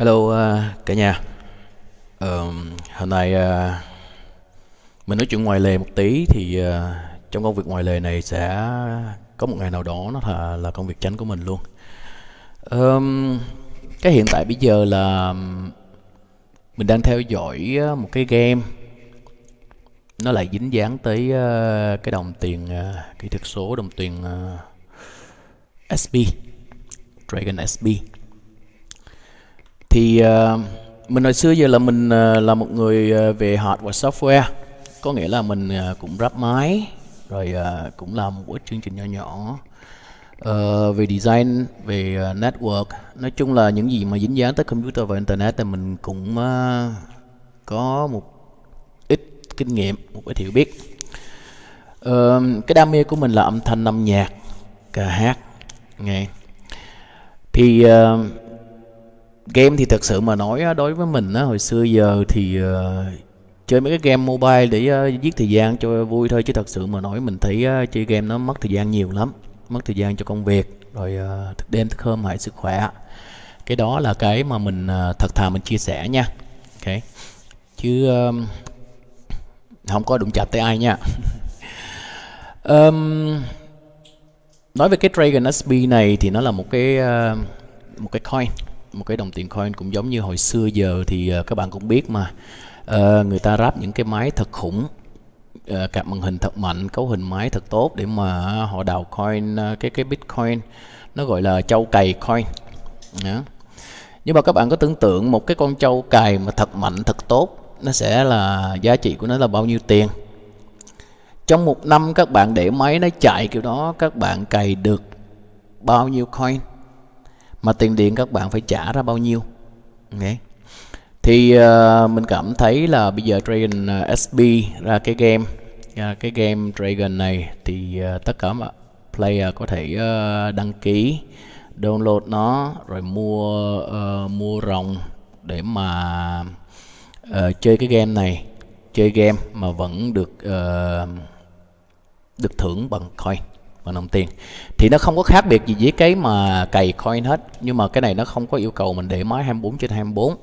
Hello uh, cả nhà uh, Hôm nay uh, mình nói chuyện ngoài lề một tí thì uh, trong công việc ngoài lề này sẽ có một ngày nào đó nó là, là công việc chính của mình luôn um, Cái hiện tại bây giờ là mình đang theo dõi một cái game nó lại dính dáng tới uh, cái đồng tiền uh, kỹ thuật số đồng tiền uh, SB Dragon SB thì uh, mình hồi xưa giờ là mình uh, là một người uh, về hardware software có nghĩa là mình uh, cũng ráp máy rồi uh, cũng làm một ít chương trình nhỏ nhỏ uh, về design về uh, network nói chung là những gì mà dính dáng tới computer và internet thì mình cũng uh, có một ít kinh nghiệm một ít hiểu biết uh, cái đam mê của mình là âm thanh âm nhạc ca hát nghe thì uh, game thì thật sự mà nói đối với mình á hồi xưa giờ thì ờ, chơi mấy cái game mobile để ờ, giết thời gian cho vui thôi chứ thật sự mà nói mình thấy ờ, chơi game nó mất thời gian nhiều lắm mất thời gian cho công việc rồi uh, thức đêm thức hôm hại sức khỏe cái đó là cái mà mình thật thà mình chia sẻ nha ok chứ không có đụng chạm tới ai nha um, nói về cái Dragon SP này thì nó là một cái uh, một cái coin một cái đồng tiền coin cũng giống như hồi xưa giờ thì ờ, các bạn cũng biết mà uh, người ta ráp những cái máy thật khủng uh, ờ, cặp màn hình thật mạnh cấu hình máy thật tốt để mà họ đào coin cái cái bitcoin nó gọi là châu cày coin yeah. nhưng mà các bạn có tưởng tượng một cái con châu cày mà thật mạnh thật tốt nó sẽ là giá trị của nó là bao nhiêu tiền trong một năm các bạn để máy nó chạy kiểu đó các bạn cày được bao nhiêu coin mà tiền điện các bạn phải trả ra bao nhiêu okay. thì uh, mình cảm thấy là bây giờ Dragon uh, ờ, SB ra cái game ra à, cái game Dragon này thì uh, tất cả mọi player có thể uh, đăng ký download nó rồi mua uh, mua rồng để mà uh, chơi cái game này chơi game mà vẫn được uh, được thưởng bằng coin bằng đồng tiền thì nó không có khác biệt gì với cái mà cày coin hết nhưng mà cái này nó không có yêu cầu mình để máy 24 trên 24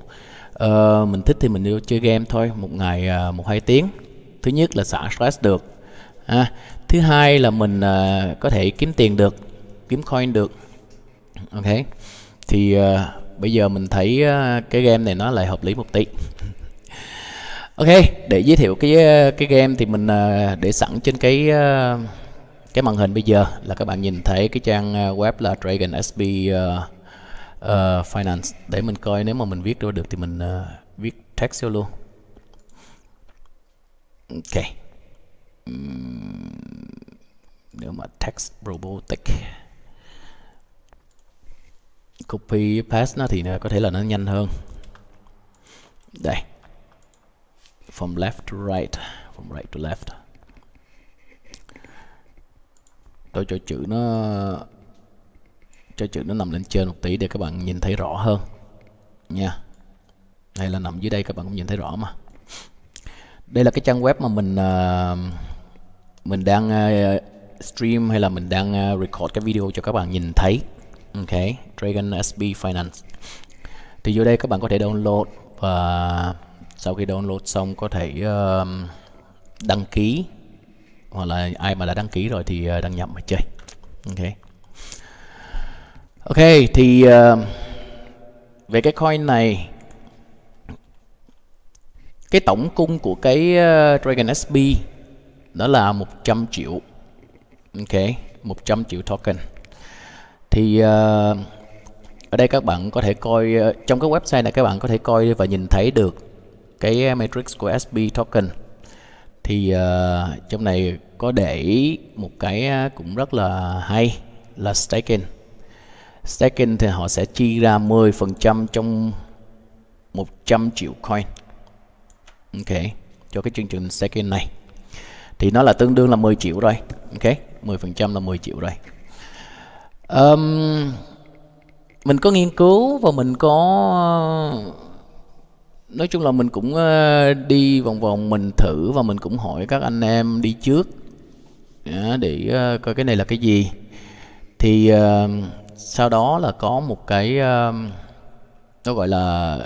ờ, mình thích thì mình yêu chơi game thôi một ngày à, một hai tiếng thứ nhất là xả stress được à, thứ hai là mình à, có thể kiếm tiền được kiếm coin được ok thì à, bây giờ mình thấy à, cái game này nó lại hợp lý một tí ok để giới thiệu cái à, cái game thì mình à, để sẵn trên cái à, cái màn hình bây giờ là các bạn nhìn thấy cái trang ờ, web là Dragon SB uh, ờ, uh, ờ, Finance để mình coi nếu mà mình viết ra được thì mình uh, viết text vô luôn ok um, nếu mà text robotic copy paste nó thì có thể là nó nhanh hơn đây from left to right from right to left tôi cho chữ nó cho chữ nó nằm lên trên một tí để các bạn nhìn thấy rõ hơn nha hay là nằm dưới đây các bạn cũng nhìn thấy rõ mà đây là cái trang web mà mình uh, mình đang uh, stream hay là mình đang uh, record cái video cho các bạn nhìn thấy ok Dragon SB Finance thì vô đây các bạn có thể download và sau khi download xong có thể uh, đăng ký hoặc là ai mà đã đăng ký rồi thì ờ, đăng nhập mà chơi ok ok thì uh, về cái coin này cái tổng cung của cái ờ, Dragon SB đó là 100 triệu ok 100 triệu token thì uh, ở đây các bạn có thể coi trong cái website này các bạn có thể coi và nhìn thấy được cái matrix của SB token thì uh, trong này có để một cái cũng rất là hay là staking staking thì họ sẽ chi ra 10% trong 100 triệu coin ok cho cái chương trình staking này thì nó là tương đương là 10 triệu rồi ok 10% là 10 triệu rồi um, mình có nghiên cứu và mình có nói chung là mình cũng ờ, đi vòng vòng mình thử và mình cũng hỏi các anh em đi trước để ờ, coi cái này là cái gì thì ờ, sau đó là có một cái nó gọi là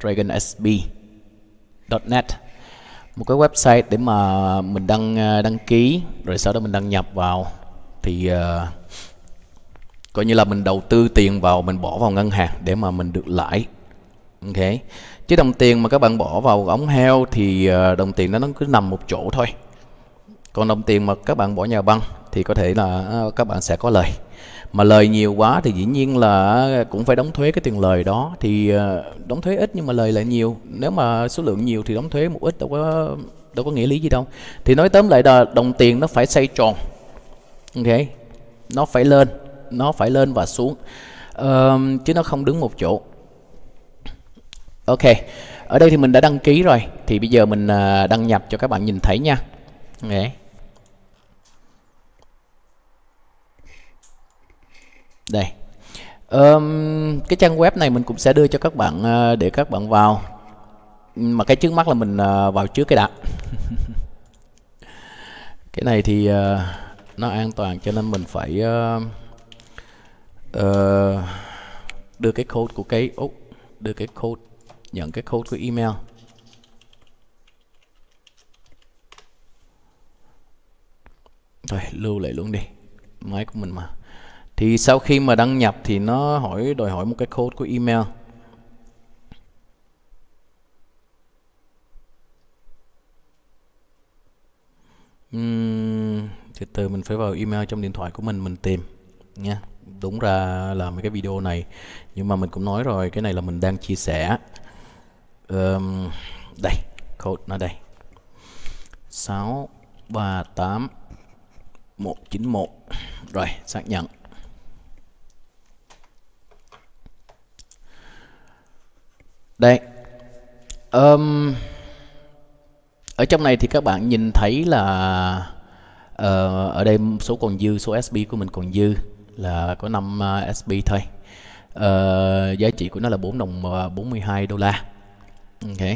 dragon sb net một cái website để mà mình đăng đăng ký rồi sau đó mình đăng nhập vào thì coi như là mình đầu tư tiền vào mình bỏ vào ngân hàng để mà mình được lãi ok chứ đồng tiền mà các bạn bỏ vào ống heo thì ờ, đồng tiền nó nó cứ nằm một chỗ thôi còn đồng tiền mà các bạn bỏ nhà băng thì có thể là ờ, các bạn sẽ có lời mà lời nhiều quá thì dĩ nhiên là ờ, cũng phải đóng thuế cái tiền lời đó thì đóng thuế ít nhưng mà lời lại nhiều nếu mà số lượng nhiều thì đóng thuế một ít đâu có đâu có nghĩa lý gì đâu thì nói tóm lại là đồng tiền nó phải xoay tròn ok nó phải lên nó phải lên và xuống uh, chứ nó không đứng một chỗ Ok, ở đây thì mình đã đăng ký rồi Thì bây giờ mình à, đăng nhập cho các bạn nhìn thấy nha Đấy. Đây um, Cái trang web này mình cũng sẽ đưa cho các bạn à, để các bạn vào Mà cái trước mắt là mình à, vào trước cái đã Cái này thì nó an toàn cho nên mình phải uh, đưa cái code của cái ốc oh, đưa cái code nhận cái code của email rồi lưu lại luôn đi máy của mình mà thì sau khi mà đăng nhập thì nó hỏi đòi hỏi một cái code của email uhm, từ từ mình phải vào email trong điện thoại của mình mình tìm nha đúng ra là mấy cái video này nhưng mà mình cũng nói rồi cái này là mình đang chia sẻ um, đây code nó đây 638 191 rồi xác nhận đây um, ở trong này thì các bạn nhìn thấy là uh, ở đây số còn dư số SB của mình còn dư là có 5 uh, SB thôi uh, giá trị của nó là 4 đồng uh, ờ, 42 đô la ok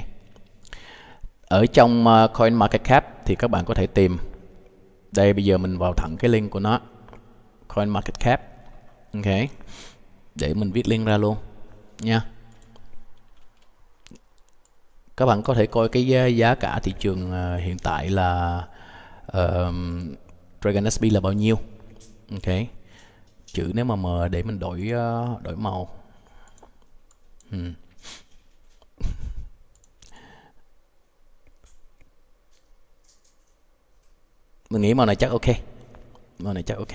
ở trong ờ, coin market cap thì các bạn có thể tìm đây bây giờ mình vào thẳng cái link của nó coin market cap ok để mình viết link ra luôn nha các bạn có thể coi cái ờ, giá cả thị trường ờ, hiện tại là uh, Dragon SP là bao nhiêu ok chữ nếu mà mờ để mình đổi đổi màu hmm. mình nghĩ màu này chắc ok màu này chắc ok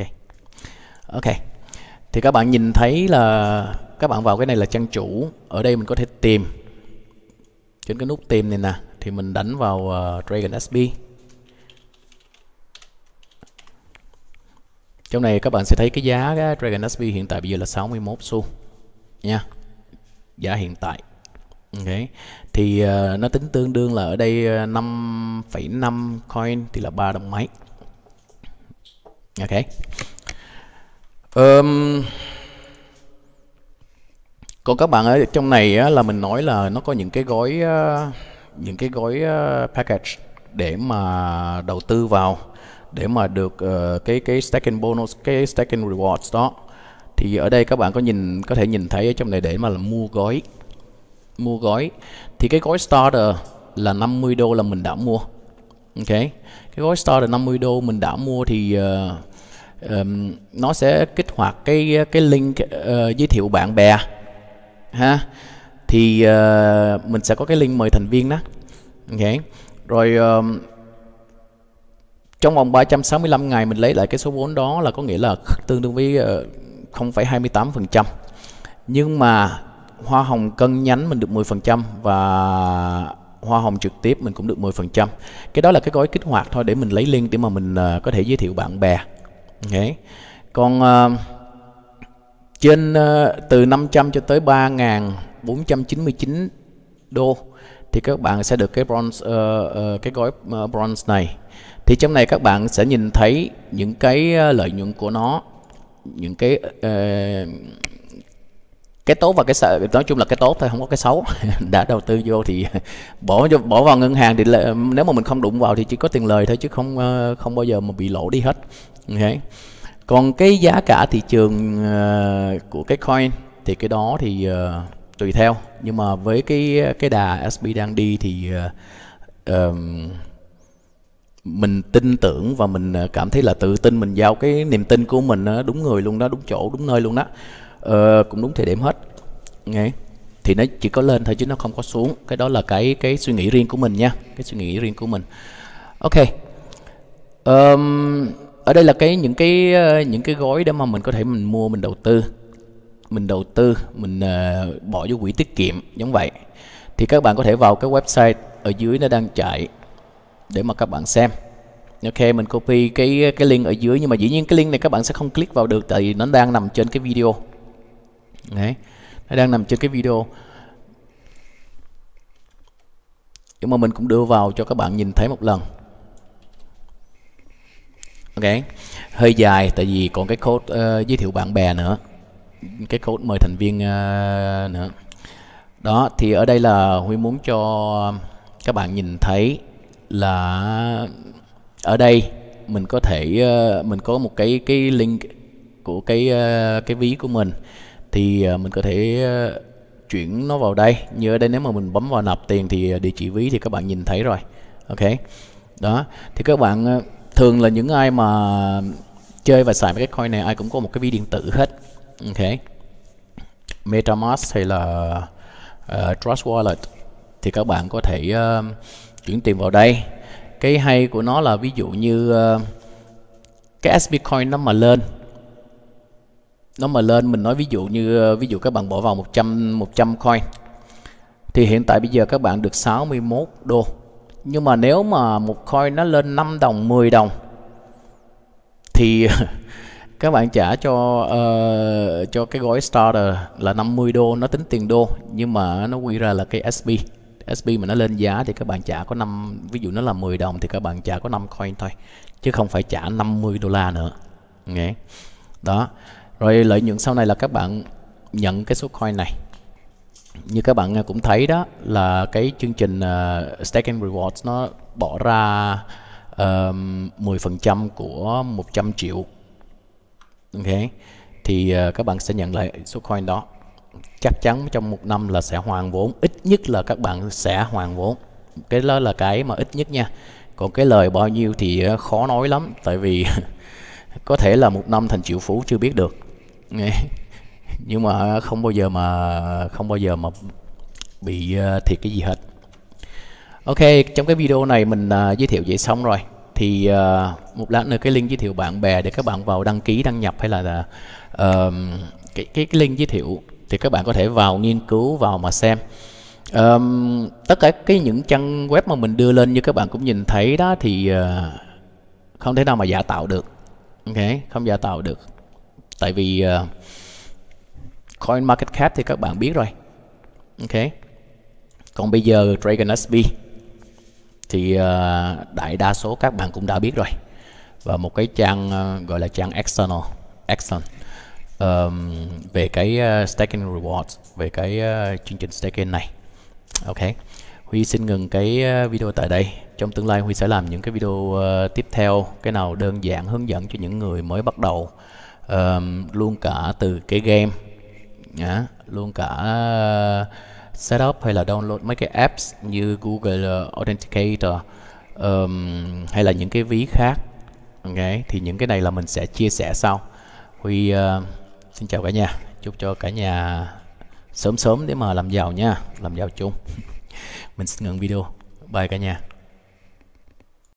ok thì các bạn nhìn thấy là các bạn vào cái này là trang chủ ở đây mình có thể tìm trên cái nút tìm này nè thì mình đánh vào uh, Dragon SB trong này các bạn sẽ thấy cái giá cái Dragon SB hiện tại bây giờ là 61 xu nha giá hiện tại ok thì uh, nó tính tương đương là ở đây 5,5 ờ, coin thì là ba đồng mấy Okay. Um, còn các bạn ở trong này á, là mình nói là nó có những cái gói uh, những cái gói uh, package để mà đầu tư vào để mà được uh, cái cái stacking bonus cái stacking rewards đó thì ở đây các bạn có nhìn có thể nhìn thấy ở trong này để mà là mua gói mua gói thì cái gói starter là 50 đô là mình đã mua ok cái gói store là 50 đô mình đã mua thì uh, um, nó sẽ kích hoạt cái cái link uh, giới thiệu bạn bè ha thì uh, mình sẽ có cái link mời thành viên đó ok rồi um, trong vòng 365 ngày mình lấy lại cái số vốn đó là có nghĩa là tương đương với uh, 0,28% nhưng mà hoa hồng cân nhánh mình được 10% và hoa hồng trực tiếp mình cũng được 10% cái đó là cái gói kích hoạt thôi để mình lấy link để mà mình uh, có thể giới thiệu bạn bè okay. còn uh, trên uh, từ 500 cho tới 3.499 đô thì các bạn sẽ được cái bronze uh, uh, cái gói bronze này thì trong này các bạn sẽ nhìn thấy những cái lợi nhuận của nó những cái uh, cái tốt và cái sợ nói chung là cái tốt thôi không có cái xấu đã đầu tư vô thì bỏ vô, bỏ vào ngân hàng thì là, nếu mà mình không đụng vào thì chỉ có tiền lời thôi chứ không ờ, không bao giờ mà bị lỗ đi hết okay. còn cái giá cả thị trường ờ, của cái coin thì cái đó thì ờ, tùy theo nhưng mà với cái cái đà SB đang đi thì um, mình tin tưởng và mình cảm thấy là tự tin mình giao cái niềm tin của mình đúng người luôn đó đúng chỗ đúng nơi luôn đó ờ, cũng đúng thời điểm hết Nghe. thì nó chỉ có lên thôi chứ nó không có xuống cái đó là cái cái suy nghĩ riêng của mình nha cái suy nghĩ riêng của mình ok um, ở đây là cái những cái ờ, những cái gói để mà mình có thể mình mua mình đầu tư mình đầu tư mình uh, bỏ vô quỹ tiết kiệm giống vậy thì các bạn có thể vào cái website ở dưới nó đang chạy để mà các bạn xem ok mình copy cái cái link ở dưới nhưng mà dĩ nhiên cái link này các bạn sẽ không click vào được tại vì nó đang nằm trên cái video đấy nó đang nằm trên cái video nhưng mà mình cũng đưa vào cho các bạn nhìn thấy một lần ok hơi dài tại vì còn cái code uh, giới thiệu bạn bè nữa cái code mời thành viên uh, nữa đó thì ở đây là huy muốn cho các bạn nhìn thấy là ở đây mình có thể uh, mình có một cái cái link của cái uh, cái ví của mình thì à, mình có thể à, chuyển nó vào đây như ở đây nếu mà mình bấm vào nạp tiền thì à, địa chỉ ví thì các bạn nhìn thấy rồi ok đó thì các bạn thường là những ai mà chơi và xài mấy cái coin này ai cũng có một cái ví điện tử hết ok metamask hay là uh, trust wallet thì các bạn có thể uh, chuyển tiền vào đây cái hay của nó là ví dụ như uh, cái sb coin nó mà lên nó mà lên mình nói ví dụ như ờ, ví dụ các bạn bỏ vào 100 100 coin thì hiện tại bây giờ các bạn được 61 đô nhưng mà nếu mà một coin nó lên 5 đồng 10 đồng thì các bạn trả cho uh, cho cái gói starter là 50 đô nó tính tiền đô nhưng mà nó quy ra là cái SP SP mà nó lên giá thì các bạn trả có 5 ví dụ nó là 10 đồng thì các bạn trả có 5 coin thôi chứ không phải trả 50 đô la nữa nghe okay. đó rồi lợi nhuận sau này là các bạn nhận cái số coin này. Như các bạn à, cũng thấy đó là cái chương trình uh, Stack Rewards nó bỏ ra um, 10% của 100 triệu. Ok. Thì uh, các bạn sẽ nhận lại số coin đó. Chắc chắn trong một năm là sẽ hoàn vốn, ít nhất là các bạn sẽ hoàn vốn. Cái đó là cái mà ít nhất nha. Còn cái lời bao nhiêu thì khó nói lắm tại vì có thể là một năm thành triệu phú chưa biết được nhưng mà không bao giờ mà không bao giờ mà bị ờ, thiệt cái gì hết ok trong cái video này mình ờ, giới thiệu vậy xong rồi thì ờ, một lát nữa cái link giới thiệu bạn bè để các bạn vào đăng ký đăng nhập hay là, là cái, cái cái link giới thiệu thì các bạn có thể vào nghiên cứu vào mà xem um, tất cả cái những trang web mà mình đưa lên như các bạn cũng nhìn thấy đó thì uh, không thể nào mà giả tạo được ok không giả tạo được tại vì uh, coin market cap thì các bạn biết rồi ok còn bây giờ Dragon SB thì uh, đại đa số các bạn cũng đã biết rồi và một cái trang uh, gọi là trang external excellent um, về cái uh, staking rewards về cái uh, chương trình staking này ok Huy xin ngừng cái video tại đây trong tương lai Huy sẽ làm những cái video uh, tiếp theo cái nào đơn giản hướng dẫn cho những người mới bắt đầu uh, luôn cả từ cái game yeah, luôn cả uh, setup hay là download mấy cái apps như Google Authenticator um, hay là những cái ví khác ok thì những cái này là mình sẽ chia sẻ sau Huy uh, xin chào cả nhà chúc cho cả nhà sớm sớm để mà làm giàu nha làm giàu chung mình xin ngừng video bye cả nhà